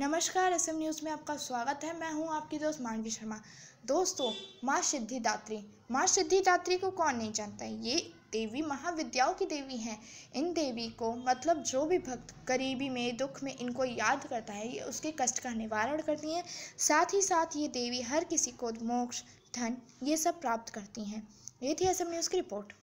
नमस्कार S news में आपका स्वागत है मैं हूं आपकी दोस्त मानवी शर्मा दोस्तों माँ सिद्धिदात्री माँ सिद्धिदात्री को कौन नहीं जानता ये देवी महाविद्याओं की देवी हैं इन देवी को मतलब जो भी भक्त गरीबी में दुख में इनको याद करता है ये उसके कष्ट का निवारण करती हैं साथ ही साथ ये देवी हर किसी को मोक्ष धन ये सब प्राप्त करती हैं ये थी एस न्यूज़ की रिपोर्ट